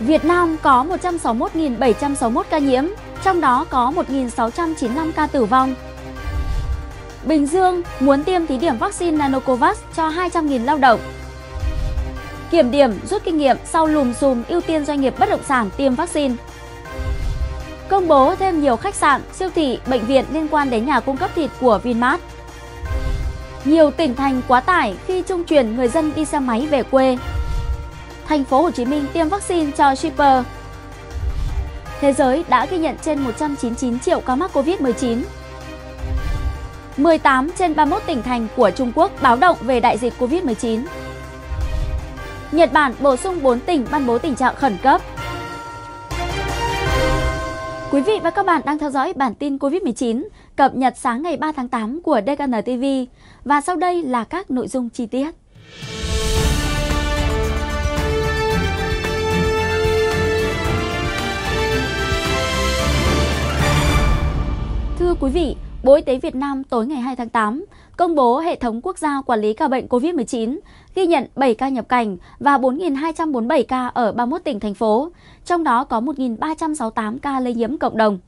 Việt Nam có 161.761 ca nhiễm, trong đó có 1.695 ca tử vong. Bình Dương muốn tiêm thí điểm vaccine Nanocovax cho 200.000 lao động. Kiểm điểm rút kinh nghiệm sau lùm xùm ưu tiên doanh nghiệp bất động sản tiêm vaccine. Công bố thêm nhiều khách sạn, siêu thị, bệnh viện liên quan đến nhà cung cấp thịt của Vinmart. Nhiều tỉnh thành quá tải khi trung chuyển người dân đi xe máy về quê. Thành phố Hồ Chí Minh tiêm vaccine cho shipper. Thế giới đã ghi nhận trên 199 triệu ca mắc Covid-19. 18 trên 31 tỉnh thành của Trung Quốc báo động về đại dịch Covid-19. Nhật Bản bổ sung 4 tỉnh ban bố tình trạng khẩn cấp. Quý vị và các bạn đang theo dõi bản tin COVID-19 cập nhật sáng ngày 3 tháng 8 của DKN TV và sau đây là các nội dung chi tiết. Thưa quý vị, Bộ Y tế Việt Nam tối ngày 2 tháng 8 công bố hệ thống quốc gia quản lý ca bệnh COVID-19, ghi nhận 7 ca nhập cảnh và 4.247 ca ở 31 tỉnh, thành phố, trong đó có 1.368 ca lây nhiễm cộng đồng.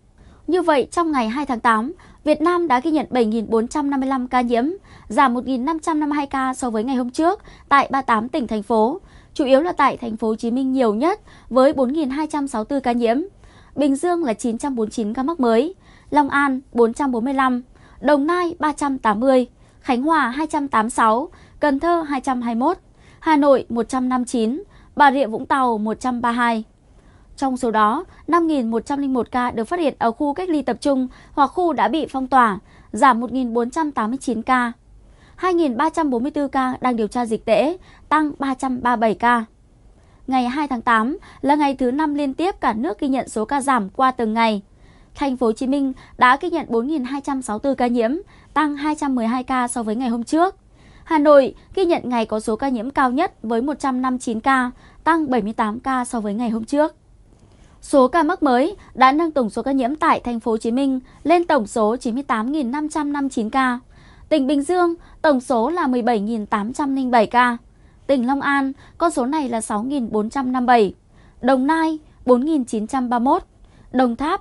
Như vậy, trong ngày 2 tháng 8, Việt Nam đã ghi nhận 7.455 ca nhiễm, giảm 1.552 ca so với ngày hôm trước tại 38 tỉnh, thành phố, chủ yếu là tại thành phố Hồ Chí Minh nhiều nhất với 4.264 ca nhiễm. Bình Dương là 949 ca mắc mới, Long An 445, Đồng Nai 380, Khánh Hòa 286, Cần Thơ 221, Hà Nội 159, Bà Rịa Vũng Tàu 132. Trong số đó, 5.101 ca được phát hiện ở khu cách ly tập trung hoặc khu đã bị phong tỏa, giảm 1.489 ca. 2.344 ca đang điều tra dịch tễ, tăng 337 ca. Ngày 2 tháng 8 là ngày thứ năm liên tiếp cả nước ghi nhận số ca giảm qua từng ngày thành phố Hồ Chí Minh đã ghi nhận 4.264 ca nhiễm, tăng 212 ca so với ngày hôm trước. Hà Nội ghi nhận ngày có số ca nhiễm cao nhất với 159 ca, tăng 78 ca so với ngày hôm trước. Số ca mắc mới đã nâng tổng số ca nhiễm tại thành phố Hồ Chí Minh lên tổng số 98.559 ca. Tỉnh Bình Dương tổng số là 17.807 ca. Tỉnh Long An con số này là 6.457. Đồng Nai 4.931. Đồng Tháp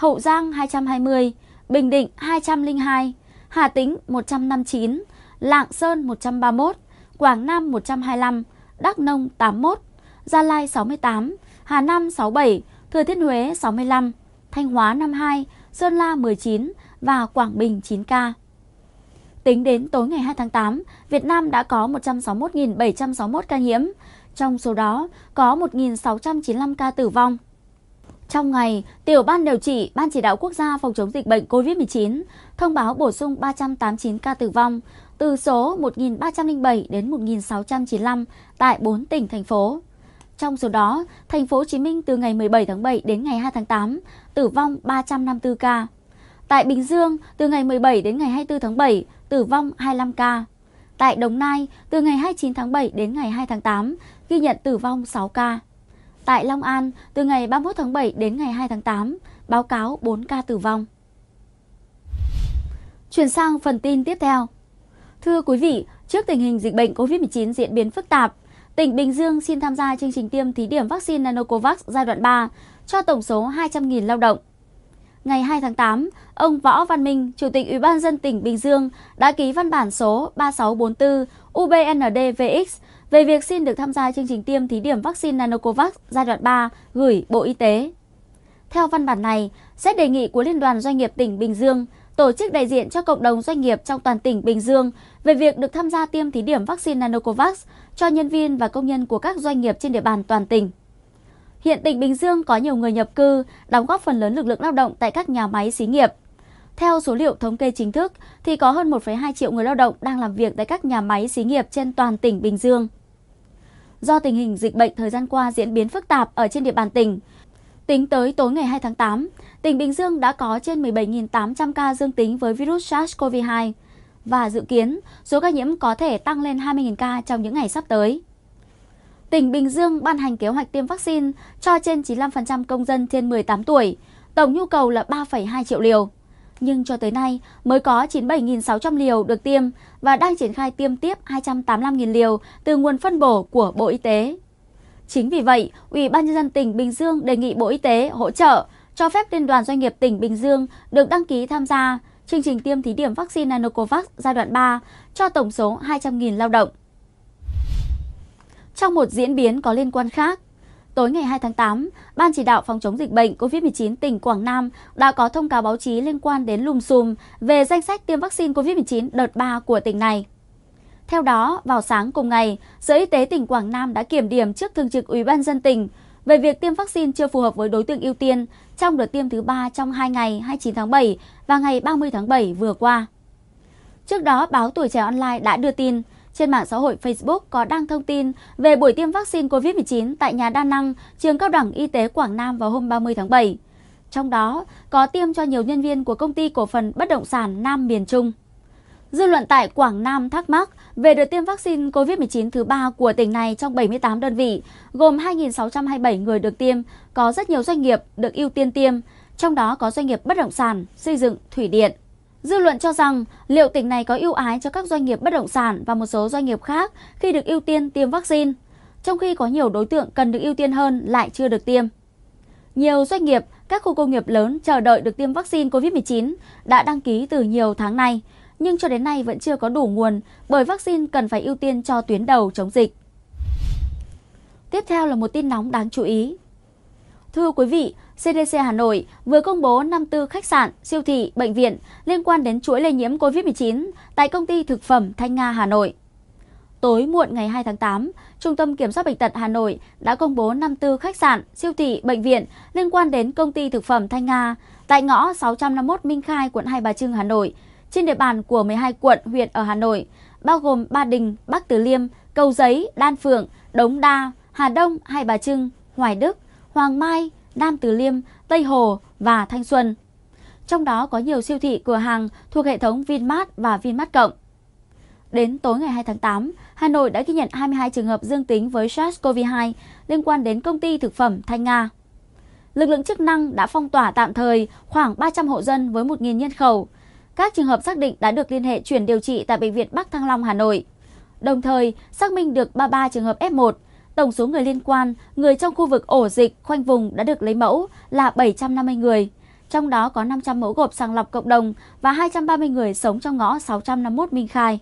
Hậu Giang 220, Bình Định 202, Hà Tĩnh 159, Lạng Sơn 131, Quảng Nam 125, Đắk Nông 81, Gia Lai 68, Hà Nam 67, Thừa Thiên Huế 65, Thanh Hóa 52, Sơn La 19 và Quảng Bình 9 ca. Tính đến tối ngày 2 tháng 8, Việt Nam đã có 161.761 ca nhiễm, trong số đó có 1.695 ca tử vong. Trong ngày, tiểu ban điều trị Ban chỉ đạo quốc gia phòng chống dịch bệnh COVID-19 thông báo bổ sung 389 ca tử vong, từ số 1.307 đến 1.695 tại 4 tỉnh, thành phố. Trong số đó, thành phố Hồ Chí Minh từ ngày 17 tháng 7 đến ngày 2 tháng 8, tử vong 354 ca. Tại Bình Dương, từ ngày 17 đến ngày 24 tháng 7, tử vong 25 ca. Tại Đồng Nai, từ ngày 29 tháng 7 đến ngày 2 tháng 8, ghi nhận tử vong 6 ca. Tại Long An, từ ngày 31 tháng 7 đến ngày 2 tháng 8, báo cáo 4 ca tử vong. Chuyển sang phần tin tiếp theo. Thưa quý vị, trước tình hình dịch bệnh COVID-19 diễn biến phức tạp, tỉnh Bình Dương xin tham gia chương trình tiêm thí điểm vaccine Nanocovax giai đoạn 3 cho tổng số 200.000 lao động ngày 2 tháng 8, ông Võ Văn Minh, Chủ tịch Ủy ban dân tỉnh Bình Dương đã ký văn bản số 3644 UBNDVX về việc xin được tham gia chương trình tiêm thí điểm vaccine Nanocovax giai đoạn 3 gửi Bộ Y tế. Theo văn bản này, xét đề nghị của Liên đoàn Doanh nghiệp tỉnh Bình Dương, tổ chức đại diện cho cộng đồng doanh nghiệp trong toàn tỉnh Bình Dương về việc được tham gia tiêm thí điểm vaccine Nanocovax cho nhân viên và công nhân của các doanh nghiệp trên địa bàn toàn tỉnh. Hiện tỉnh Bình Dương có nhiều người nhập cư, đóng góp phần lớn lực lượng lao động tại các nhà máy xí nghiệp. Theo số liệu thống kê chính thức, thì có hơn 1,2 triệu người lao động đang làm việc tại các nhà máy xí nghiệp trên toàn tỉnh Bình Dương. Do tình hình dịch bệnh thời gian qua diễn biến phức tạp ở trên địa bàn tỉnh, tính tới tối ngày 2 tháng 8, tỉnh Bình Dương đã có trên 17.800 ca dương tính với virus SARS-CoV-2 và dự kiến số ca nhiễm có thể tăng lên 20.000 ca trong những ngày sắp tới tỉnh Bình Dương ban hành kế hoạch tiêm vaccine cho trên 95% công dân trên 18 tuổi, tổng nhu cầu là 3,2 triệu liều. Nhưng cho tới nay mới có 97.600 liều được tiêm và đang triển khai tiêm tiếp 285.000 liều từ nguồn phân bổ của Bộ Y tế. Chính vì vậy, Ủy ban nhân dân tỉnh Bình Dương đề nghị Bộ Y tế hỗ trợ cho phép Liên đoàn Doanh nghiệp tỉnh Bình Dương được đăng ký tham gia chương trình tiêm thí điểm vaccine Nanocovax giai đoạn 3 cho tổng số 200.000 lao động. Trong một diễn biến có liên quan khác, Tối ngày 2 tháng 8, Ban chỉ đạo phòng chống dịch bệnh COVID-19 tỉnh Quảng Nam đã có thông cáo báo chí liên quan đến lùm xùm về danh sách tiêm vaccine COVID-19 đợt 3 của tỉnh này. Theo đó, vào sáng cùng ngày, Sở Y tế tỉnh Quảng Nam đã kiểm điểm trước Thường trực Ủy ban dân tỉnh về việc tiêm vaccine chưa phù hợp với đối tượng ưu tiên trong đợt tiêm thứ 3 trong 2 ngày 29 tháng 7 và ngày 30 tháng 7 vừa qua. Trước đó, báo Tuổi Trẻ Online đã đưa tin, trên mạng xã hội Facebook có đăng thông tin về buổi tiêm vaccine COVID-19 tại nhà đa năng trường cao đẳng y tế Quảng Nam vào hôm 30 tháng 7. Trong đó có tiêm cho nhiều nhân viên của công ty cổ phần bất động sản Nam Miền Trung. Dư luận tại Quảng Nam thắc mắc về đợt tiêm vaccine COVID-19 thứ ba của tỉnh này trong 78 đơn vị, gồm 2.627 người được tiêm, có rất nhiều doanh nghiệp được ưu tiên tiêm, trong đó có doanh nghiệp bất động sản, xây dựng, thủy điện. Dư luận cho rằng liệu tỉnh này có ưu ái cho các doanh nghiệp bất động sản và một số doanh nghiệp khác khi được ưu tiên tiêm vaccine, trong khi có nhiều đối tượng cần được ưu tiên hơn lại chưa được tiêm. Nhiều doanh nghiệp, các khu công nghiệp lớn chờ đợi được tiêm vaccine COVID-19 đã đăng ký từ nhiều tháng nay, nhưng cho đến nay vẫn chưa có đủ nguồn bởi vaccine cần phải ưu tiên cho tuyến đầu chống dịch. Tiếp theo là một tin nóng đáng chú ý. Thưa quý vị, CDC Hà Nội vừa công bố 54 khách sạn, siêu thị, bệnh viện liên quan đến chuỗi lây nhiễm COVID-19 tại công ty thực phẩm Thanh Nga Hà Nội. Tối muộn ngày 2 tháng 8, Trung tâm Kiểm soát Bệnh tật Hà Nội đã công bố 54 khách sạn, siêu thị, bệnh viện liên quan đến công ty thực phẩm Thanh Nga tại ngõ 651 Minh Khai, quận Hai Bà Trưng, Hà Nội, trên địa bàn của 12 quận, huyện ở Hà Nội, bao gồm Ba Đình, Bắc Từ Liêm, Cầu Giấy, Đan Phượng, Đống Đa, Hà Đông, Hai Bà Trưng, Hoài Đức, Hoàng Mai, Nam Từ Liêm, Tây Hồ và Thanh Xuân. Trong đó có nhiều siêu thị cửa hàng thuộc hệ thống Vinmart và Vinmart Cộng. Đến tối ngày 2 tháng 8, Hà Nội đã ghi nhận 22 trường hợp dương tính với SARS-CoV-2 liên quan đến công ty thực phẩm Thanh Nga. Lực lượng chức năng đã phong tỏa tạm thời khoảng 300 hộ dân với 1.000 nhân khẩu. Các trường hợp xác định đã được liên hệ chuyển điều trị tại Bệnh viện Bắc Thăng Long, Hà Nội. Đồng thời, xác minh được 33 trường hợp F1, Tổng số người liên quan, người trong khu vực ổ dịch khoanh vùng đã được lấy mẫu là 750 người. Trong đó có 500 mẫu gộp sàng lọc cộng đồng và 230 người sống trong ngõ 651 Minh Khai.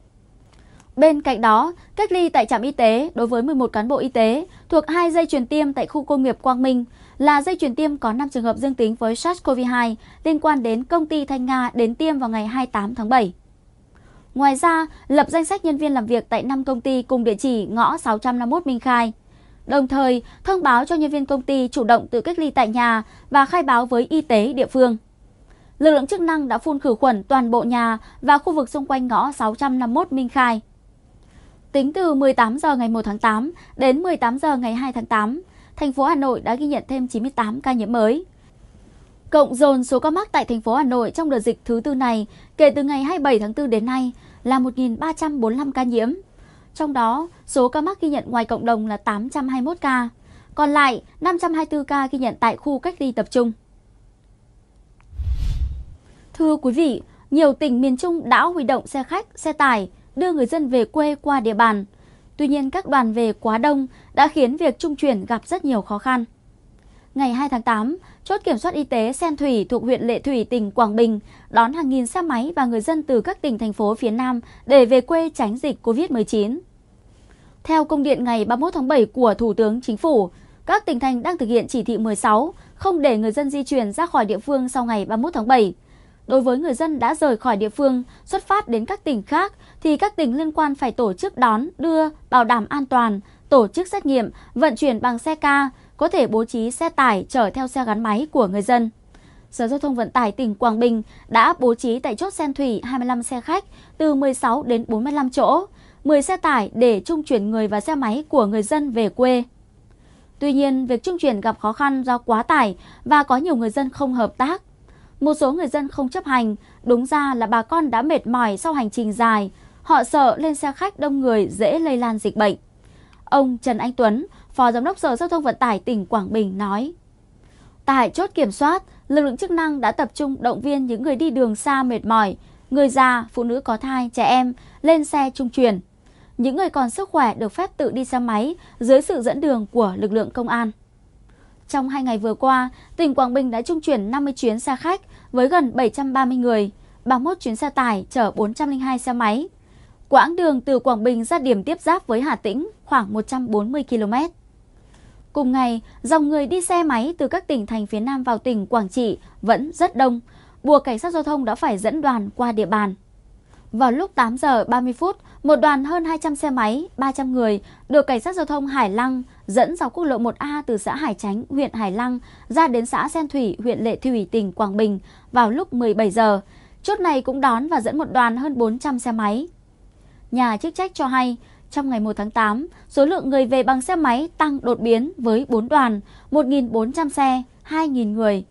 Bên cạnh đó, cách ly tại trạm y tế đối với 11 cán bộ y tế thuộc hai dây chuyển tiêm tại khu công nghiệp Quang Minh là dây chuyển tiêm có 5 trường hợp dương tính với SARS-CoV-2 liên quan đến công ty Thanh Nga đến tiêm vào ngày 28 tháng 7. Ngoài ra, lập danh sách nhân viên làm việc tại 5 công ty cùng địa chỉ ngõ 651 Minh Khai đồng thời thông báo cho nhân viên công ty chủ động tự cách ly tại nhà và khai báo với y tế địa phương. Lực lượng chức năng đã phun khử khuẩn toàn bộ nhà và khu vực xung quanh ngõ 651 Minh Khai. Tính từ 18 giờ ngày 1 tháng 8 đến 18 giờ ngày 2 tháng 8, thành phố Hà Nội đã ghi nhận thêm 98 ca nhiễm mới. Cộng dồn số ca mắc tại thành phố Hà Nội trong đợt dịch thứ tư này kể từ ngày 27 tháng 4 đến nay là 1.345 ca nhiễm, trong đó số ca mắc ghi nhận ngoài cộng đồng là 821 ca, còn lại 524 ca ghi nhận tại khu cách ly tập trung. Thưa quý vị, nhiều tỉnh miền Trung đã huy động xe khách, xe tải đưa người dân về quê qua địa bàn. Tuy nhiên các đoàn về quá đông đã khiến việc trung chuyển gặp rất nhiều khó khăn ngày 2 tháng 8, chốt kiểm soát y tế Sen Thủy thuộc huyện Lệ Thủy, tỉnh Quảng Bình đón hàng nghìn xe máy và người dân từ các tỉnh thành phố phía Nam để về quê tránh dịch COVID-19. Theo công điện ngày 31 tháng 7 của Thủ tướng Chính phủ, các tỉnh thành đang thực hiện chỉ thị 16 không để người dân di chuyển ra khỏi địa phương sau ngày 31 tháng 7. Đối với người dân đã rời khỏi địa phương, xuất phát đến các tỉnh khác thì các tỉnh liên quan phải tổ chức đón, đưa, bảo đảm an toàn, tổ chức xét nghiệm, vận chuyển bằng xe ca, có thể bố trí xe tải chở theo xe gắn máy của người dân. Sở Giao thông Vận tải tỉnh Quảng Bình đã bố trí tại chốt Sen Thủy 25 xe khách từ 16 đến 45 chỗ, 10 xe tải để trung chuyển người và xe máy của người dân về quê. Tuy nhiên, việc trung chuyển gặp khó khăn do quá tải và có nhiều người dân không hợp tác. Một số người dân không chấp hành, đúng ra là bà con đã mệt mỏi sau hành trình dài, họ sợ lên xe khách đông người dễ lây lan dịch bệnh. Ông Trần Anh Tuấn, Phó Giám đốc Sở Giao thông Vận tải tỉnh Quảng Bình nói. Tại chốt kiểm soát, lực lượng chức năng đã tập trung động viên những người đi đường xa mệt mỏi, người già, phụ nữ có thai, trẻ em lên xe trung truyền. Những người còn sức khỏe được phép tự đi xe máy dưới sự dẫn đường của lực lượng công an. Trong hai ngày vừa qua, tỉnh Quảng Bình đã trung chuyển 50 chuyến xe khách với gần 730 người, 31 chuyến xe tải chở 402 xe máy. Quãng đường từ Quảng Bình ra điểm tiếp giáp với Hà Tĩnh khoảng 140 km. Cùng ngày, dòng người đi xe máy từ các tỉnh thành phía Nam vào tỉnh Quảng Trị vẫn rất đông. Buộc cảnh sát giao thông đã phải dẫn đoàn qua địa bàn. Vào lúc 8 giờ 30 phút, một đoàn hơn 200 xe máy, 300 người được cảnh sát giao thông Hải Lăng dẫn dọc quốc lộ 1A từ xã Hải Chánh, huyện Hải Lăng ra đến xã Sen Thủy, huyện Lệ Thủy, tỉnh Quảng Bình vào lúc 17 giờ. Chốt này cũng đón và dẫn một đoàn hơn 400 xe máy. Nhà chức trách cho hay, trong ngày 1 tháng 8, số lượng người về bằng xe máy tăng đột biến với 4 đoàn, 1.400 xe, 2.000 người.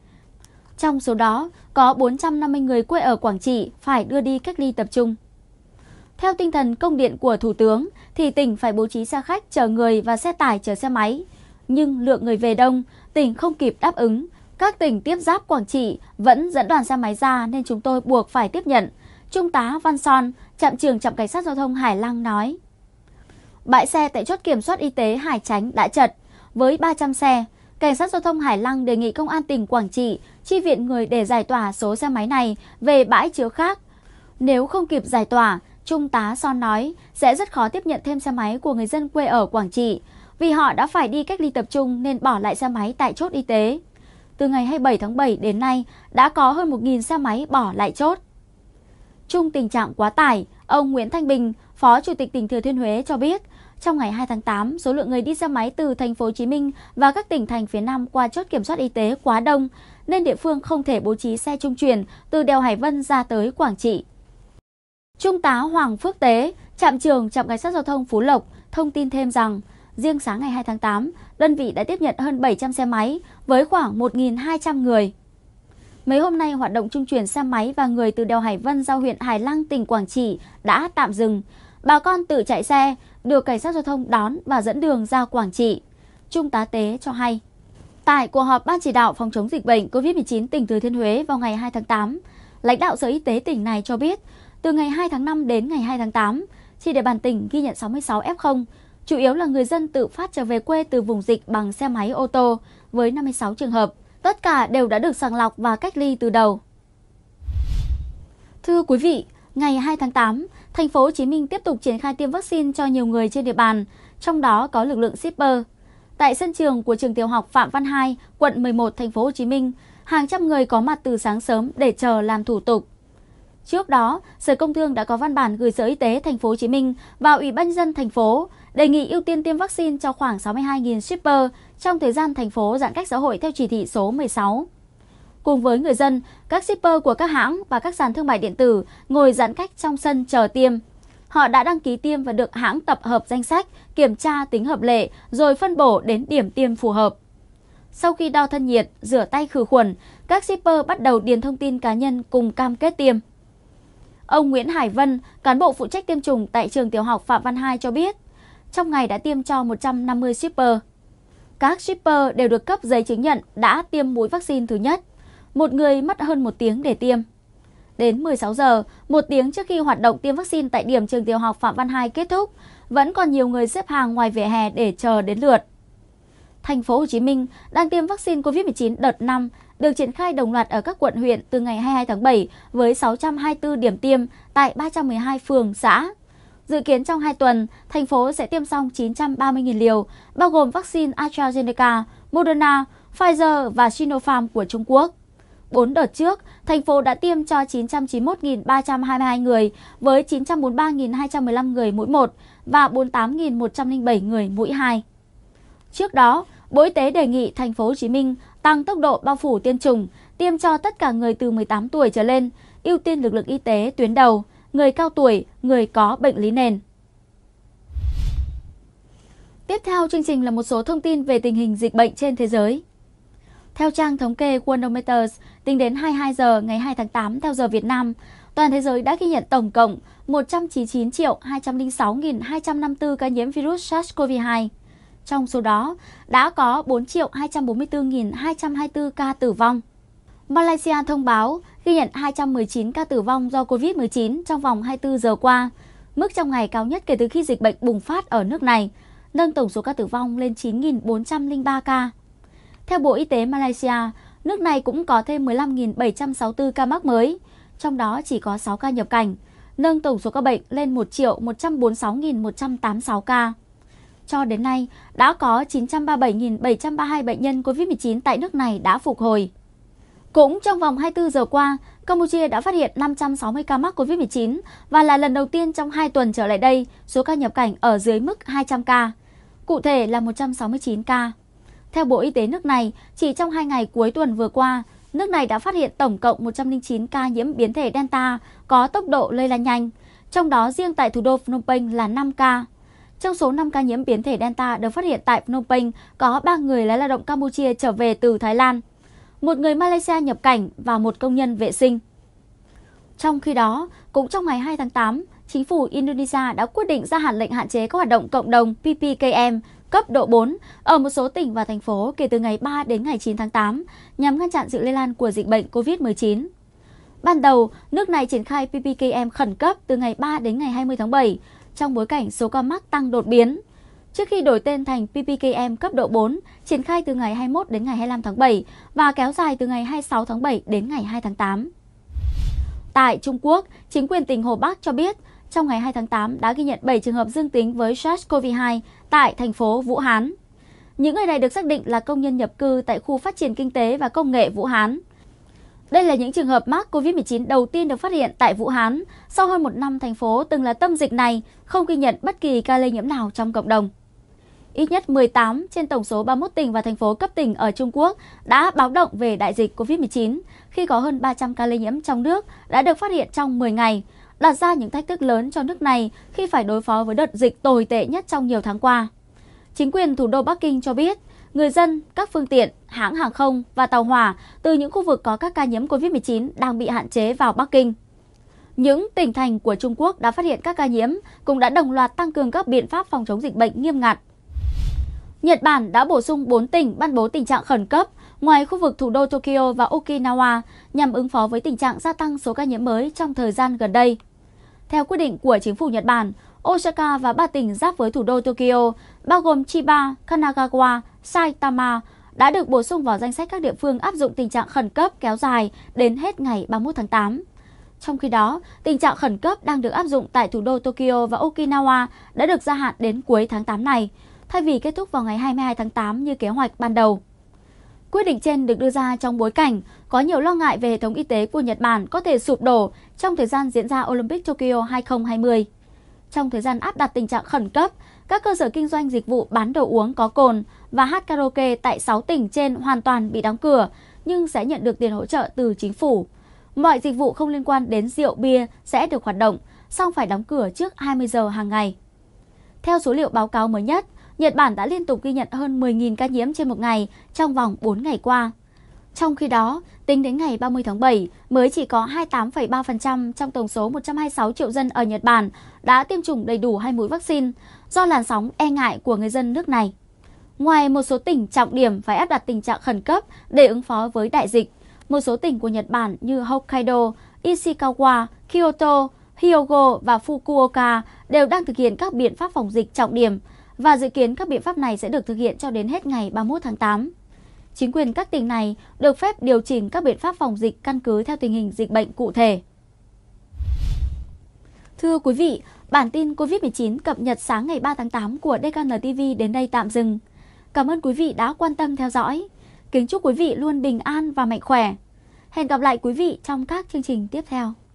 Trong số đó, có 450 người quê ở Quảng Trị phải đưa đi cách ly tập trung. Theo tinh thần công điện của Thủ tướng, thì tỉnh phải bố trí xe khách chở người và xe tải chở xe máy. Nhưng lượng người về đông, tỉnh không kịp đáp ứng. Các tỉnh tiếp giáp Quảng Trị vẫn dẫn đoàn xe máy ra nên chúng tôi buộc phải tiếp nhận. Trung tá Văn Son, trạm trưởng trạm cảnh sát giao thông Hải Lăng nói bãi xe tại chốt kiểm soát y tế Hải Chánh đã chật với 300 xe. Cảnh sát giao thông Hải Lăng đề nghị công an tỉnh Quảng Trị chi viện người để giải tỏa số xe máy này về bãi chứa khác. Nếu không kịp giải tỏa, Trung tá Son nói sẽ rất khó tiếp nhận thêm xe máy của người dân quê ở Quảng Trị vì họ đã phải đi cách ly tập trung nên bỏ lại xe máy tại chốt y tế. Từ ngày 27 tháng 7 đến nay, đã có hơn 1.000 xe máy bỏ lại chốt. Trung tình trạng quá tải, ông Nguyễn Thanh Bình, Phó Chủ tịch tỉnh Thừa Thiên Huế cho biết – trong ngày 2 tháng 8, số lượng người đi xe máy từ thành phố Hồ Chí Minh và các tỉnh thành phía Nam qua chốt kiểm soát y tế quá đông nên địa phương không thể bố trí xe trung chuyển từ đèo Hải Vân ra tới Quảng Trị. Trung tá Hoàng Phước Tế, trạm trưởng trạm cảnh sát giao thông Phú Lộc thông tin thêm rằng riêng sáng ngày 2 tháng 8, đơn vị đã tiếp nhận hơn 700 xe máy với khoảng 1.200 người. Mấy hôm nay, hoạt động trung chuyển xe máy và người từ đèo Hải Vân ra huyện Hải Lăng, tỉnh Quảng Trị đã tạm dừng. Bà con tự chạy xe, được cảnh sát giao thông đón và dẫn đường ra Quảng Trị. Trung tá Tế cho hay. Tại cuộc họp Ban chỉ đạo phòng chống dịch bệnh COVID-19 tỉnh Thừa Thiên Huế vào ngày 2 tháng 8, lãnh đạo Sở Y tế tỉnh này cho biết, từ ngày 2 tháng 5 đến ngày 2 tháng 8, trên địa bàn tỉnh ghi nhận 66 F0, chủ yếu là người dân tự phát trở về quê từ vùng dịch bằng xe máy ô tô với 56 trường hợp. Tất cả đều đã được sàng lọc và cách ly từ đầu. Thưa quý vị, ngày 2 tháng 8, thành phố Hồ Chí Minh tiếp tục triển khai tiêm vaccine cho nhiều người trên địa bàn, trong đó có lực lượng shipper. Tại sân trường của trường tiểu học Phạm Văn Hai, quận 11, thành phố Hồ Chí Minh, hàng trăm người có mặt từ sáng sớm để chờ làm thủ tục. Trước đó, Sở Công Thương đã có văn bản gửi Sở Y tế Thành phố Hồ Chí Minh và Ủy ban dân thành phố đề nghị ưu tiên tiêm vaccine cho khoảng 62.000 shipper trong thời gian thành phố giãn cách xã hội theo chỉ thị số 16. Cùng với người dân, các shipper của các hãng và các sàn thương mại điện tử ngồi giãn cách trong sân chờ tiêm. Họ đã đăng ký tiêm và được hãng tập hợp danh sách, kiểm tra tính hợp lệ rồi phân bổ đến điểm tiêm phù hợp. Sau khi đo thân nhiệt, rửa tay khử khuẩn, các shipper bắt đầu điền thông tin cá nhân cùng cam kết tiêm. Ông Nguyễn Hải Vân, cán bộ phụ trách tiêm chủng tại trường tiểu học Phạm Văn Hai cho biết, trong ngày đã tiêm cho 150 shipper. Các shipper đều được cấp giấy chứng nhận đã tiêm mũi vaccine thứ nhất một người mất hơn một tiếng để tiêm. Đến 16 giờ, một tiếng trước khi hoạt động tiêm vaccine tại điểm trường tiểu học Phạm Văn Hai kết thúc, vẫn còn nhiều người xếp hàng ngoài vỉa hè để chờ đến lượt. Thành phố Hồ Chí Minh đang tiêm vaccine COVID-19 đợt 5 được triển khai đồng loạt ở các quận huyện từ ngày 22 tháng 7 với 624 điểm tiêm tại 312 phường, xã. Dự kiến trong 2 tuần, thành phố sẽ tiêm xong 930.000 liều, bao gồm vaccine AstraZeneca, Moderna, Pfizer và Sinopharm của Trung Quốc. 4 đợt trước, thành phố đã tiêm cho 991.322 người với 943.215 người mũi 1 và 48.107 người mũi 2. Trước đó, Bộ Y tế đề nghị thành phố Hồ Chí Minh tăng tốc độ bao phủ tiêm chủng, tiêm cho tất cả người từ 18 tuổi trở lên, ưu tiên lực lượng y tế tuyến đầu, người cao tuổi, người có bệnh lý nền. Tiếp theo chương trình là một số thông tin về tình hình dịch bệnh trên thế giới. Theo trang thống kê Worldometers, tính đến 22 giờ ngày 2 tháng 8 theo giờ Việt Nam, toàn thế giới đã ghi nhận tổng cộng 199 206.254 ca nhiễm virus SARS-CoV-2. Trong số đó, đã có 4 244.224 ca tử vong. Malaysia thông báo ghi nhận 219 ca tử vong do COVID-19 trong vòng 24 giờ qua, mức trong ngày cao nhất kể từ khi dịch bệnh bùng phát ở nước này, nâng tổng số ca tử vong lên 9.403 ca. Theo Bộ Y tế Malaysia, nước này cũng có thêm 15.764 ca mắc mới, trong đó chỉ có 6 ca nhập cảnh, nâng tổng số ca bệnh lên 1 triệu 146.186 ca. Cho đến nay, đã có 937.732 bệnh nhân COVID-19 tại nước này đã phục hồi. Cũng trong vòng 24 giờ qua, Campuchia đã phát hiện 560 ca mắc COVID-19 và là lần đầu tiên trong 2 tuần trở lại đây số ca nhập cảnh ở dưới mức 200 ca, cụ thể là 169 ca. Theo Bộ Y tế nước này, chỉ trong hai ngày cuối tuần vừa qua, nước này đã phát hiện tổng cộng 109 ca nhiễm biến thể Delta có tốc độ lây lan nhanh, trong đó riêng tại thủ đô Phnom Penh là 5 ca. Trong số 5 ca nhiễm biến thể Delta được phát hiện tại Phnom Penh có 3 người là lao động Campuchia trở về từ Thái Lan, một người Malaysia nhập cảnh và một công nhân vệ sinh. Trong khi đó, cũng trong ngày 2 tháng 8, chính phủ Indonesia đã quyết định ra hạn lệnh hạn chế các hoạt động cộng đồng PPKM cấp độ 4 ở một số tỉnh và thành phố kể từ ngày 3 đến ngày 9 tháng 8 nhằm ngăn chặn sự lây lan của dịch bệnh COVID-19. Ban đầu, nước này triển khai PPKM khẩn cấp từ ngày 3 đến ngày 20 tháng 7 trong bối cảnh số ca mắc tăng đột biến. Trước khi đổi tên thành PPKM cấp độ 4, triển khai từ ngày 21 đến ngày 25 tháng 7 và kéo dài từ ngày 26 tháng 7 đến ngày 2 tháng 8. Tại Trung Quốc, chính quyền tỉnh Hồ Bắc cho biết trong ngày 2 tháng 8 đã ghi nhận 7 trường hợp dương tính với SARS-CoV-2 tại thành phố Vũ Hán. Những người này được xác định là công nhân nhập cư tại khu phát triển kinh tế và công nghệ Vũ Hán. Đây là những trường hợp mắc COVID-19 đầu tiên được phát hiện tại Vũ Hán sau hơn một năm thành phố từng là tâm dịch này không ghi nhận bất kỳ ca lây nhiễm nào trong cộng đồng. Ít nhất 18 trên tổng số 31 tỉnh và thành phố cấp tỉnh ở Trung Quốc đã báo động về đại dịch COVID-19 khi có hơn 300 ca lây nhiễm trong nước đã được phát hiện trong 10 ngày, đặt ra những thách thức lớn cho nước này khi phải đối phó với đợt dịch tồi tệ nhất trong nhiều tháng qua. Chính quyền thủ đô Bắc Kinh cho biết, người dân, các phương tiện, hãng hàng không và tàu hỏa từ những khu vực có các ca nhiễm COVID-19 đang bị hạn chế vào Bắc Kinh. Những tỉnh thành của Trung Quốc đã phát hiện các ca nhiễm cũng đã đồng loạt tăng cường các biện pháp phòng chống dịch bệnh nghiêm ngặt. Nhật Bản đã bổ sung 4 tỉnh ban bố tình trạng khẩn cấp ngoài khu vực thủ đô Tokyo và Okinawa nhằm ứng phó với tình trạng gia tăng số ca nhiễm mới trong thời gian gần đây. Theo quyết định của chính phủ Nhật Bản, Osaka và ba tỉnh giáp với thủ đô Tokyo, bao gồm Chiba, Kanagawa, Saitama, đã được bổ sung vào danh sách các địa phương áp dụng tình trạng khẩn cấp kéo dài đến hết ngày 31 tháng 8. Trong khi đó, tình trạng khẩn cấp đang được áp dụng tại thủ đô Tokyo và Okinawa đã được gia hạn đến cuối tháng 8 này, thay vì kết thúc vào ngày 22 tháng 8 như kế hoạch ban đầu. Quyết định trên được đưa ra trong bối cảnh có nhiều lo ngại về hệ thống y tế của Nhật Bản có thể sụp đổ trong thời gian diễn ra Olympic Tokyo 2020. Trong thời gian áp đặt tình trạng khẩn cấp, các cơ sở kinh doanh dịch vụ bán đồ uống có cồn và hát karaoke tại 6 tỉnh trên hoàn toàn bị đóng cửa nhưng sẽ nhận được tiền hỗ trợ từ chính phủ. Mọi dịch vụ không liên quan đến rượu bia sẽ được hoạt động, song phải đóng cửa trước 20 giờ hàng ngày. Theo số liệu báo cáo mới nhất, Nhật Bản đã liên tục ghi nhận hơn 10.000 ca nhiễm trên một ngày trong vòng 4 ngày qua. Trong khi đó, tính đến ngày 30 tháng 7, mới chỉ có 28,3% trong tổng số 126 triệu dân ở Nhật Bản đã tiêm chủng đầy đủ hai mũi vaccine do làn sóng e ngại của người dân nước này. Ngoài một số tỉnh trọng điểm phải áp đặt tình trạng khẩn cấp để ứng phó với đại dịch, một số tỉnh của Nhật Bản như Hokkaido, Ishikawa, Kyoto, Hyogo và Fukuoka đều đang thực hiện các biện pháp phòng dịch trọng điểm và dự kiến các biện pháp này sẽ được thực hiện cho đến hết ngày 31 tháng 8. Chính quyền các tỉnh này được phép điều chỉnh các biện pháp phòng dịch căn cứ theo tình hình dịch bệnh cụ thể. Thưa quý vị, bản tin COVID-19 cập nhật sáng ngày 3 tháng 8 của DKN TV đến đây tạm dừng. Cảm ơn quý vị đã quan tâm theo dõi. Kính chúc quý vị luôn bình an và mạnh khỏe. Hẹn gặp lại quý vị trong các chương trình tiếp theo.